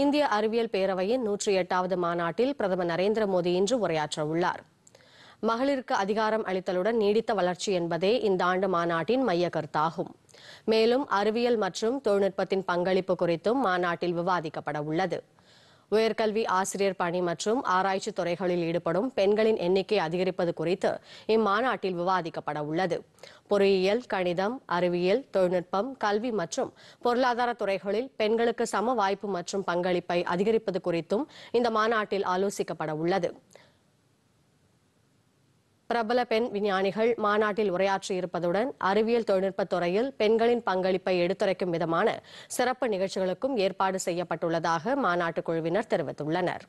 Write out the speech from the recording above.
இந்திய அறிவியல் பேரவையின் நூற்றி எட்டாவது மாநாட்டில் பிரதமர் நரேந்திர மோடி இன்று உரையாற்ற உள்ளார் மகளிருக்கு அதிகாரம் அளித்தலுடன் நீடித்த வளர்ச்சி என்பதே இந்த ஆண்டு மாநாட்டின் மைய கருத்தாகும் மேலும் அறிவியல் மற்றும் தொழில்நுட்பத்தின் பங்களிப்பு குறித்தும் மாநாட்டில் விவாதிக்கப்பட உள்ளது உயர்கல்வி ஆசிரியர் பணி மற்றும் ஆராய்ச்சி துறைகளில் ஈடுபடும் பெண்களின் எண்ணிக்கை அதிகரிப்பது குறித்து இம்மாநாட்டில் விவாதிக்கப்பட உள்ளது பொறியியல் கணிதம் அறிவியல் தொழில்நுட்பம் கல்வி மற்றும் பொருளாதார துறைகளில் பெண்களுக்கு சம வாய்ப்பு மற்றும் பங்களிப்பை அதிகரிப்பது குறித்தும் இந்த மாநாட்டில் ஆலோசிக்கப்பட உள்ளது பிரபல பெண் விஞ்ஞானிகள் மாநாட்டில் இருப்பதுடன் அறிவியல் தொழில்நுட்பத் துறையில் பெண்களின் பங்களிப்பை எடுத்துரைக்கும் விதமான சிறப்பு நிகழ்ச்சிகளுக்கும் ஏற்பாடு செய்யப்பட்டுள்ளதாக மாநாட்டு குழுவினர் தெரிவித்துள்ளனர்